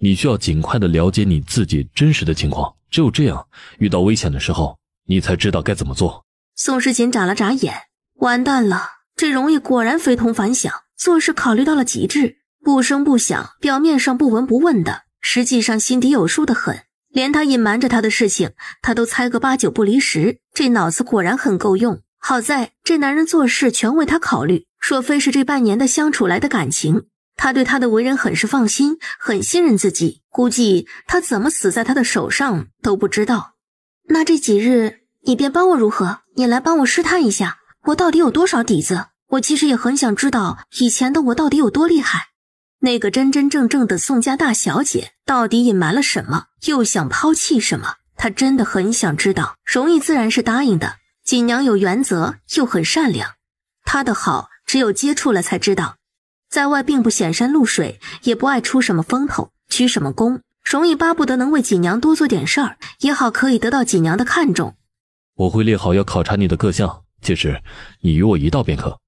你需要尽快的了解你自己真实的情况。只有这样，遇到危险的时候，你才知道该怎么做。宋时琴眨了眨眼，完蛋了，这容易果然非同凡响，做事考虑到了极致，不声不响，表面上不闻不问的。实际上心底有数的很，连他隐瞒着他的事情，他都猜个八九不离十。这脑子果然很够用。好在这男人做事全为他考虑，若非是这半年的相处来的感情，他对他的为人很是放心，很信任自己。估计他怎么死在他的手上都不知道。那这几日你便帮我如何？你来帮我试探一下，我到底有多少底子？我其实也很想知道以前的我到底有多厉害。那个真真正正的宋家大小姐到底隐瞒了什么？又想抛弃什么？她真的很想知道。容易自然是答应的。锦娘有原则，又很善良，她的好只有接触了才知道。在外并不显山露水，也不爱出什么风头，取什么功。容易巴不得能为锦娘多做点事儿，也好可以得到锦娘的看重。我会列好要考察你的各项，届时你与我一道便可。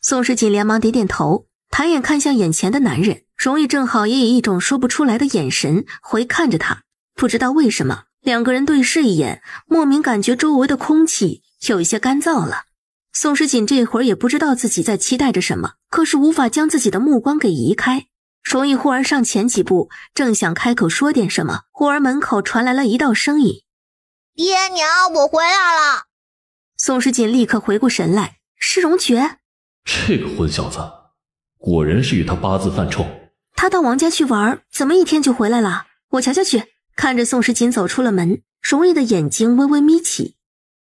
宋时锦连忙点点头。抬眼看向眼前的男人，容易正好也以一种说不出来的眼神回看着他。不知道为什么，两个人对视一眼，莫名感觉周围的空气有一些干燥了。宋时锦这会儿也不知道自己在期待着什么，可是无法将自己的目光给移开。容易忽而上前几步，正想开口说点什么，忽而门口传来了一道声音：“爹娘，我回来了。”宋时锦立刻回过神来，是荣觉，这个混小子。果然是与他八字犯冲。他到王家去玩，怎么一天就回来了？我瞧瞧去，看着宋时锦走出了门，荣毅的眼睛微微眯起。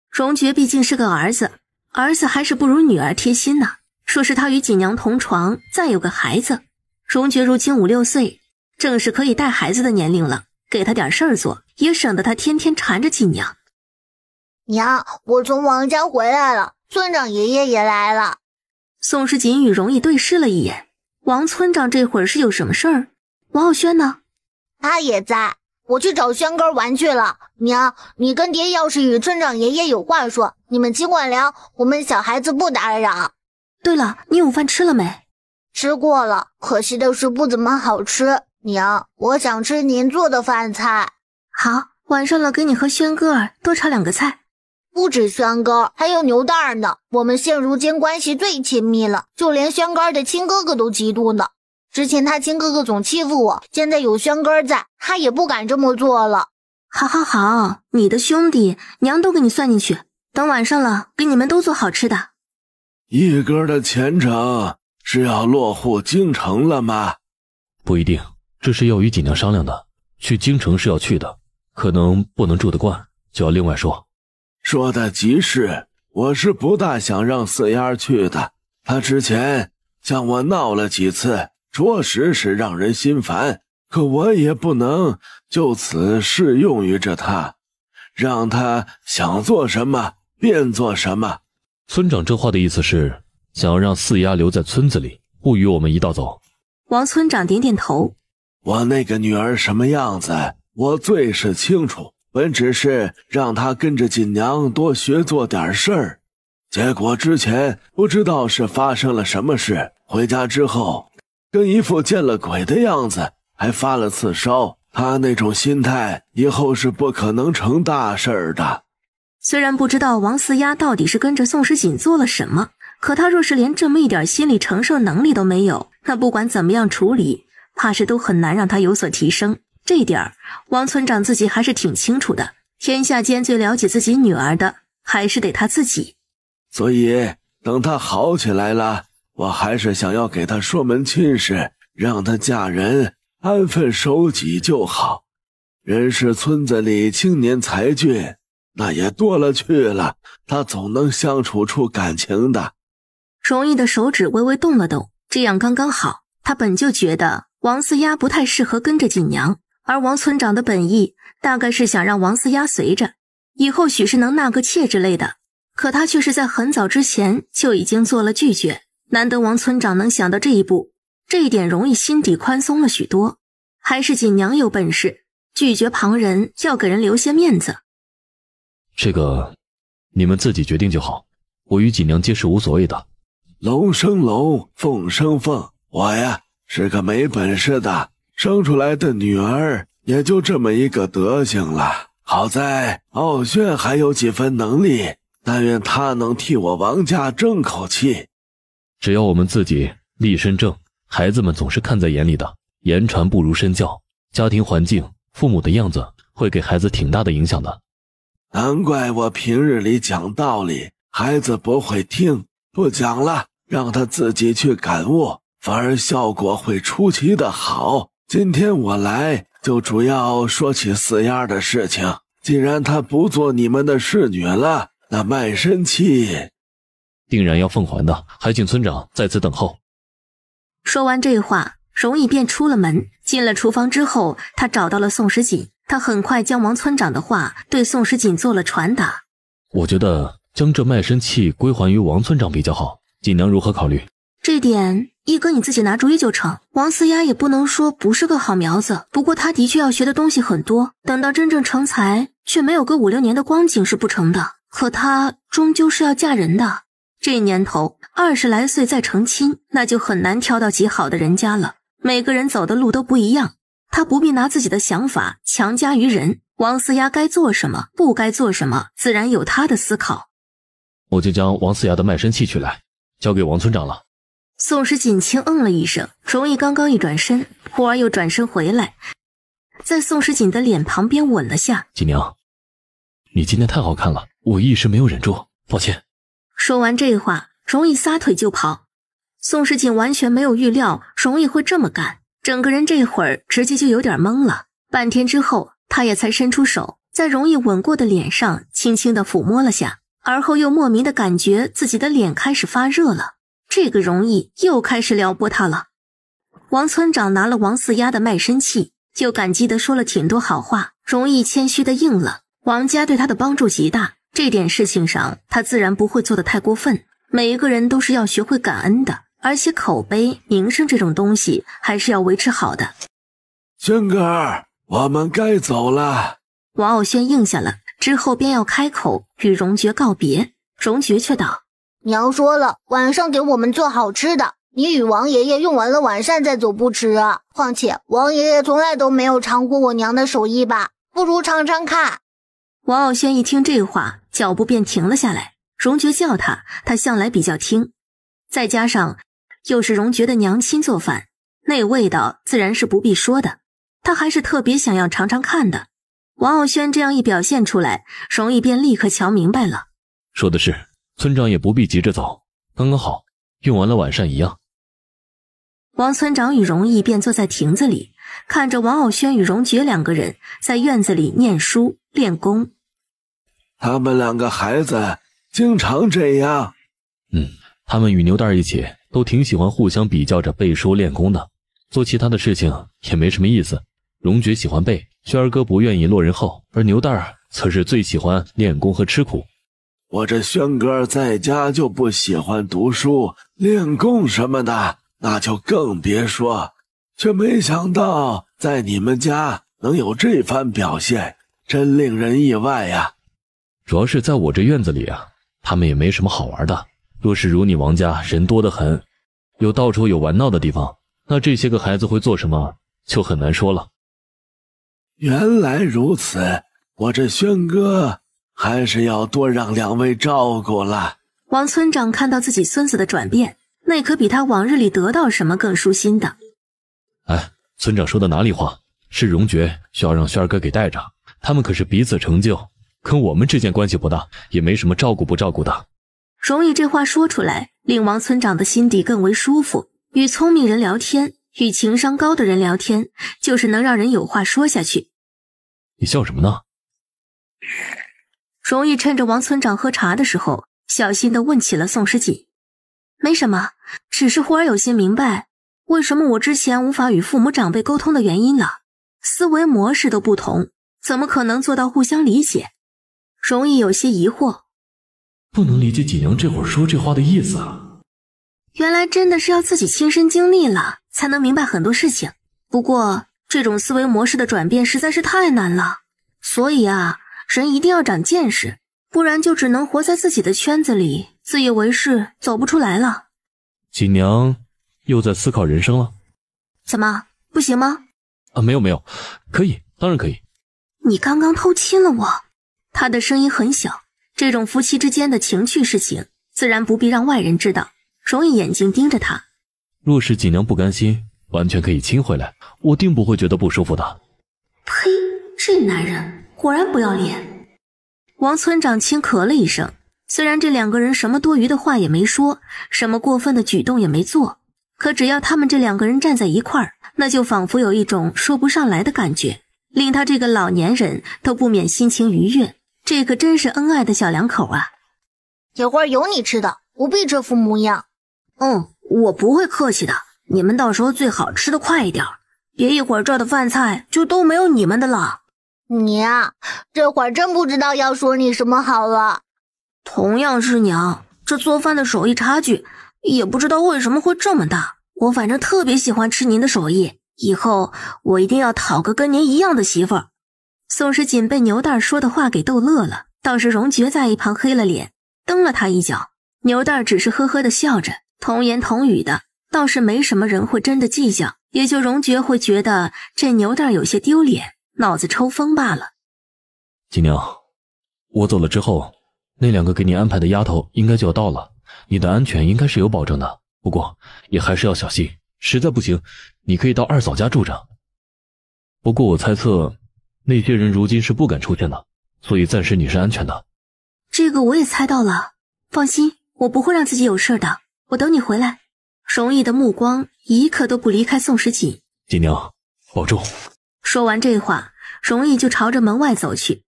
荣爵毕竟是个儿子，儿子还是不如女儿贴心呢。说是他与锦娘同床，再有个孩子，荣爵如今五六岁，正是可以带孩子的年龄了。给他点事儿做，也省得他天天缠着锦娘。娘，我从王家回来了，村长爷爷也来了。宋时锦与容易对视了一眼，王村长这会儿是有什么事儿？王傲轩呢？他也在，我去找轩哥玩去了。娘，你跟爹要是与村长爷爷有话说，你们尽管聊，我们小孩子不打扰。对了，你午饭吃了没？吃过了，可惜的是不怎么好吃。娘，我想吃您做的饭菜。好，晚上了给你和轩哥多炒两个菜。不止轩哥，还有牛蛋儿呢。我们现如今关系最亲密了，就连轩哥的亲哥哥都嫉妒呢。之前他亲哥哥总欺负我，现在有轩哥在，他也不敢这么做了。好，好，好，你的兄弟娘都给你算进去。等晚上了，给你们都做好吃的。一哥的前程是要落户京城了吗？不一定，这是要与锦娘商量的。去京城是要去的，可能不能住得惯，就要另外说。说的极是，我是不大想让四丫去的。她之前向我闹了几次，着实是让人心烦。可我也不能就此适用于着她，让她想做什么便做什么。村长这话的意思是，想要让四丫留在村子里，不与我们一道走。王村长点点头。我那个女儿什么样子，我最是清楚。本只是让他跟着锦娘多学做点事儿，结果之前不知道是发生了什么事，回家之后跟一副见了鬼的样子，还发了次烧。他那种心态，以后是不可能成大事儿的。虽然不知道王四丫到底是跟着宋时锦做了什么，可他若是连这么一点心理承受能力都没有，那不管怎么样处理，怕是都很难让他有所提升。这点儿，王村长自己还是挺清楚的。天下间最了解自己女儿的，还是得他自己。所以等他好起来了，我还是想要给他说门亲事，让他嫁人，安分守己就好。人是村子里青年才俊，那也多了去了，他总能相处出感情的。容易的手指微微动了动，这样刚刚好。他本就觉得王四丫不太适合跟着锦娘。而王村长的本意大概是想让王四丫随着，以后许是能纳个妾之类的，可他却是在很早之前就已经做了拒绝。难得王村长能想到这一步，这一点容易心底宽松了许多。还是锦娘有本事，拒绝旁人要给人留些面子。这个，你们自己决定就好，我与锦娘皆是无所谓的。龙生龙，凤生凤，我呀是个没本事的。生出来的女儿也就这么一个德行了。好在傲炫还有几分能力，但愿他能替我王家争口气。只要我们自己立身正，孩子们总是看在眼里的。言传不如身教，家庭环境、父母的样子会给孩子挺大的影响的。难怪我平日里讲道理，孩子不会听。不讲了，让他自己去感悟，反而效果会出奇的好。今天我来，就主要说起四丫的事情。既然她不做你们的侍女了，那卖身契定然要奉还的。还请村长在此等候。说完这话，容毅便出了门，进了厨房之后，他找到了宋时锦。他很快将王村长的话对宋时锦做了传达。我觉得将这卖身契归还于王村长比较好，锦娘如何考虑？这点一哥你自己拿主意就成。王四丫也不能说不是个好苗子，不过她的确要学的东西很多。等到真正成才，却没有个五六年的光景是不成的。可她终究是要嫁人的。这年头，二十来岁再成亲，那就很难挑到极好的人家了。每个人走的路都不一样，她不必拿自己的想法强加于人。王四丫该做什么，不该做什么，自然有她的思考。我就将王四丫的卖身契取来，交给王村长了。宋时锦轻嗯了一声，容易刚刚一转身，忽而又转身回来，在宋时锦的脸旁边吻了下。锦娘，你今天太好看了，我一时没有忍住，抱歉。说完这话，容易撒腿就跑。宋时锦完全没有预料容易会这么干，整个人这会儿直接就有点懵了。半天之后，他也才伸出手，在容易吻过的脸上轻轻的抚摸了下，而后又莫名的感觉自己的脸开始发热了。这个容易又开始撩拨他了。王村长拿了王四丫的卖身契，就感激的说了挺多好话。容易谦虚的应了。王家对他的帮助极大，这点事情上他自然不会做的太过分。每一个人都是要学会感恩的，而且口碑、名声这种东西还是要维持好的。俊哥，我们该走了。王傲轩应下了，之后便要开口与荣爵告别。荣爵却道。娘说了，晚上给我们做好吃的。你与王爷爷用完了晚膳再走不迟啊。况且王爷爷从来都没有尝过我娘的手艺吧？不如尝尝看。王傲轩一听这话，脚步便停了下来。荣爵叫他，他向来比较听，再加上又是荣爵的娘亲做饭，那味道自然是不必说的。他还是特别想要尝尝看的。王傲轩这样一表现出来，荣毅便立刻瞧明白了。说的是。村长也不必急着走，刚刚好用完了晚膳一样。王村长与荣毅便坐在亭子里，看着王傲轩与荣爵两个人在院子里念书练功。他们两个孩子经常这样，嗯，他们与牛蛋儿一起都挺喜欢互相比较着背书练功的，做其他的事情也没什么意思。荣爵喜欢背，轩儿哥不愿意落人后，而牛蛋儿则是最喜欢练功和吃苦。我这轩哥在家就不喜欢读书、练功什么的，那就更别说。却没想到在你们家能有这番表现，真令人意外呀！主要是在我这院子里啊，他们也没什么好玩的。若是如你王家人多的很，有到处有玩闹的地方，那这些个孩子会做什么，就很难说了。原来如此，我这轩哥。还是要多让两位照顾了。王村长看到自己孙子的转变，那可比他往日里得到什么更舒心的。哎，村长说的哪里话？是荣爵需要让轩儿哥给带着，他们可是彼此成就，跟我们之间关系不大，也没什么照顾不照顾的。荣毅这话说出来，令王村长的心底更为舒服。与聪明人聊天，与情商高的人聊天，就是能让人有话说下去。你笑什么呢？容易趁着王村长喝茶的时候，小心的问起了宋诗锦：“没什么，只是忽然有些明白，为什么我之前无法与父母长辈沟通的原因了。思维模式都不同，怎么可能做到互相理解？”容易有些疑惑，不能理解锦娘这会儿说这话的意思。啊？”原来真的是要自己亲身经历了，才能明白很多事情。不过这种思维模式的转变实在是太难了，所以啊。人一定要长见识，不然就只能活在自己的圈子里，自以为是，走不出来了。锦娘又在思考人生了，怎么不行吗？啊，没有没有，可以，当然可以。你刚刚偷亲了我，他的声音很小，这种夫妻之间的情趣事情，自然不必让外人知道，容易眼睛盯着他。若是锦娘不甘心，完全可以亲回来，我定不会觉得不舒服的。呸，这男人。果然不要脸！王村长轻咳了一声。虽然这两个人什么多余的话也没说，什么过分的举动也没做，可只要他们这两个人站在一块儿，那就仿佛有一种说不上来的感觉，令他这个老年人都不免心情愉悦。这可真是恩爱的小两口啊！野花有你吃的，不必这副模样。嗯，我不会客气的。你们到时候最好吃的快一点，别一会儿这儿的饭菜就都没有你们的了。你这会儿真不知道要说你什么好了。同样是娘，这做饭的手艺差距也不知道为什么会这么大。我反正特别喜欢吃您的手艺，以后我一定要讨个跟您一样的媳妇儿。宋时锦被牛蛋儿说的话给逗乐了，倒是荣爵在一旁黑了脸，蹬了他一脚。牛蛋儿只是呵呵的笑着，童言童语的，倒是没什么人会真的计较，也就荣爵会觉得这牛蛋儿有些丢脸。脑子抽风罢了，金娘，我走了之后，那两个给你安排的丫头应该就要到了，你的安全应该是有保证的。不过也还是要小心，实在不行，你可以到二嫂家住着。不过我猜测，那些人如今是不敢出现的，所以暂时你是安全的。这个我也猜到了，放心，我不会让自己有事的。我等你回来。容易的目光一刻都不离开宋时锦，锦娘，保重。说完这话，容易就朝着门外走去。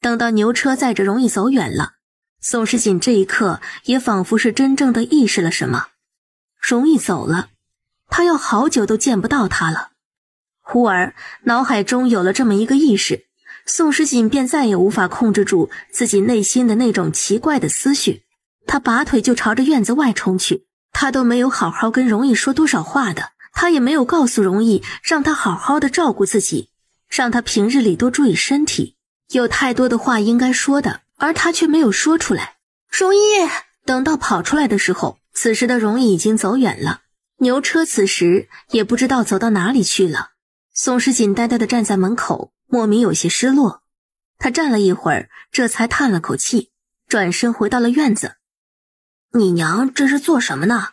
等到牛车载着容易走远了，宋时锦这一刻也仿佛是真正的意识了什么。容易走了，他要好久都见不到他了。忽而脑海中有了这么一个意识，宋时锦便再也无法控制住自己内心的那种奇怪的思绪。他拔腿就朝着院子外冲去。他都没有好好跟容易说多少话的。他也没有告诉容易，让他好好的照顾自己，让他平日里多注意身体。有太多的话应该说的，而他却没有说出来。容易，等到跑出来的时候，此时的容易已经走远了，牛车此时也不知道走到哪里去了。宋时锦呆呆的站在门口，莫名有些失落。他站了一会儿，这才叹了口气，转身回到了院子。你娘这是做什么呢？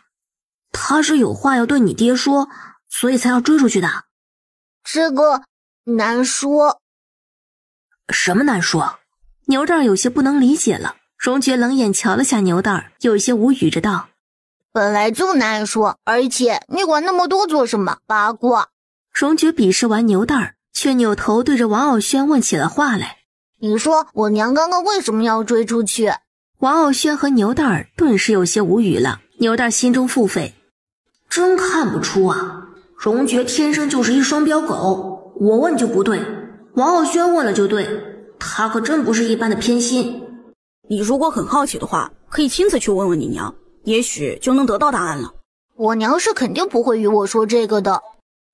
他是有话要对你爹说，所以才要追出去的。这个难说。什么难说？牛蛋儿有些不能理解了。荣爵冷眼瞧了下牛蛋儿，有些无语着道：“本来就难说，而且你管那么多做什么？八卦。”荣爵鄙视完牛蛋儿，却扭头对着王傲轩问起了话来：“你说我娘刚刚为什么要追出去？”王傲轩和牛蛋儿顿时有些无语了。牛蛋儿心中腹诽。真看不出啊，荣爵天生就是一双标狗。我问就不对，王傲轩问了就对。他可真不是一般的偏心。你如果很好奇的话，可以亲自去问问你娘，也许就能得到答案了。我娘是肯定不会与我说这个的，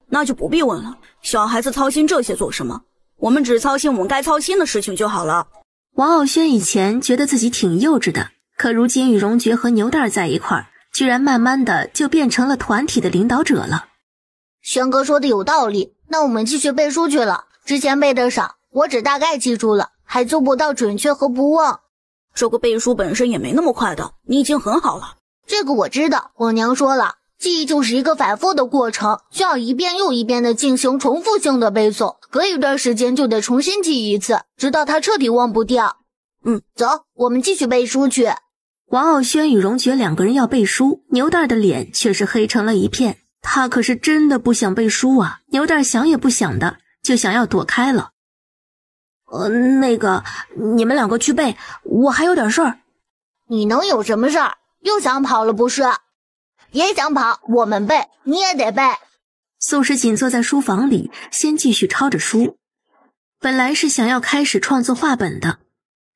那就不必问了。小孩子操心这些做什么？我们只操心我们该操心的事情就好了。王傲轩以前觉得自己挺幼稚的，可如今与荣爵和牛蛋儿在一块儿。居然慢慢的就变成了团体的领导者了。轩哥说的有道理，那我们继续背书去了。之前背的少，我只大概记住了，还做不到准确和不忘。这个背书本身也没那么快的，你已经很好了。这个我知道，我娘说了，记忆就是一个反复的过程，需要一遍又一遍的进行重复性的背诵，隔一段时间就得重新记一次，直到他彻底忘不掉。嗯，走，我们继续背书去。王傲轩与荣爵两个人要背书，牛蛋儿的脸却是黑成了一片。他可是真的不想背书啊！牛蛋儿想也不想的就想要躲开了。呃，那个，你们两个去背，我还有点事儿。你能有什么事儿？又想跑了不是？也想跑，我们背，你也得背。宋时锦坐在书房里，先继续抄着书。本来是想要开始创作画本的。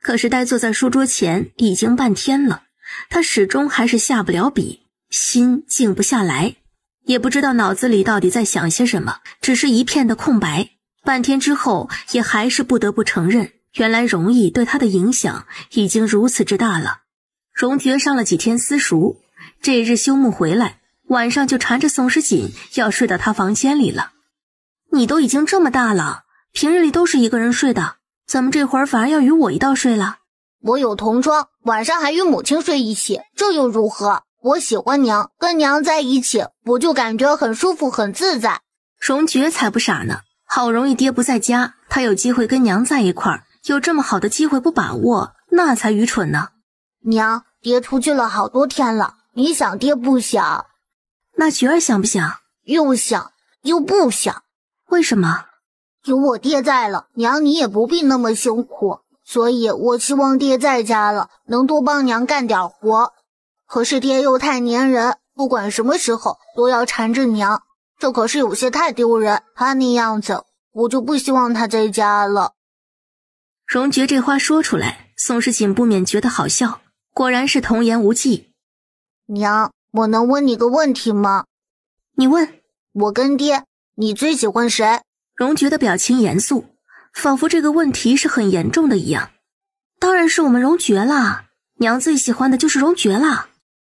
可是呆坐在书桌前已经半天了，他始终还是下不了笔，心静不下来，也不知道脑子里到底在想些什么，只是一片的空白。半天之后，也还是不得不承认，原来容易对他的影响已经如此之大了。荣爵上了几天私塾，这日休沐回来，晚上就缠着宋时锦要睡到他房间里了。你都已经这么大了，平日里都是一个人睡的。怎么这会儿反而要与我一道睡了。我有同窗，晚上还与母亲睡一起，这又如何？我喜欢娘，跟娘在一起，我就感觉很舒服，很自在。荣爵才不傻呢，好容易爹不在家，他有机会跟娘在一块儿，有这么好的机会不把握，那才愚蠢呢。娘，爹出去了好多天了，你想爹不想？那菊儿想不想？又想又不想，为什么？有我爹在了，娘你也不必那么辛苦。所以，我希望爹在家了，能多帮娘干点活。可是爹又太粘人，不管什么时候都要缠着娘，这可是有些太丢人。他那样子，我就不希望他在家了。荣爵这话说出来，宋世锦不免觉得好笑。果然是童言无忌。娘，我能问你个问题吗？你问，我跟爹，你最喜欢谁？荣爵的表情严肃，仿佛这个问题是很严重的一样。当然是我们荣爵啦，娘最喜欢的就是荣爵啦。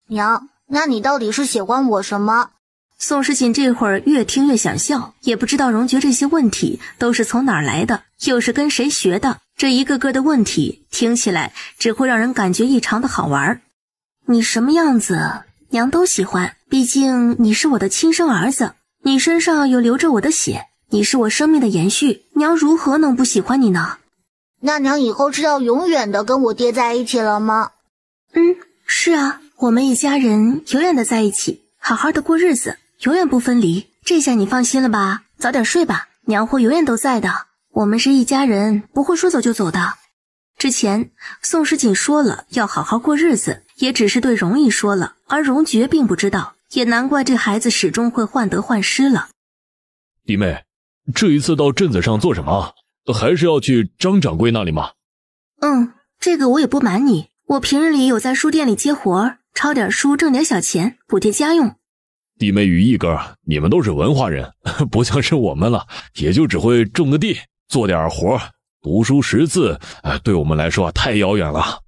娘，那你到底是喜欢我什么？宋时锦这会儿越听越想笑，也不知道荣爵这些问题都是从哪儿来的，又是跟谁学的。这一个个的问题听起来只会让人感觉异常的好玩。你什么样子，娘都喜欢，毕竟你是我的亲生儿子，你身上有流着我的血。你是我生命的延续，娘如何能不喜欢你呢？那娘以后是要永远的跟我爹在一起了吗？嗯，是啊，我们一家人永远的在一起，好好的过日子，永远不分离。这下你放心了吧？早点睡吧，娘会永远都在的。我们是一家人，不会说走就走的。之前宋时锦说了要好好过日子，也只是对容易说了，而荣爵并不知道，也难怪这孩子始终会患得患失了。弟妹。这一次到镇子上做什么？还是要去张掌柜那里吗？嗯，这个我也不瞒你，我平日里有在书店里接活儿，抄点书，挣点小钱，补贴家用。弟妹与义哥，你们都是文化人，不像是我们了，也就只会种个地，做点活读书识字，哎，对我们来说太遥远了。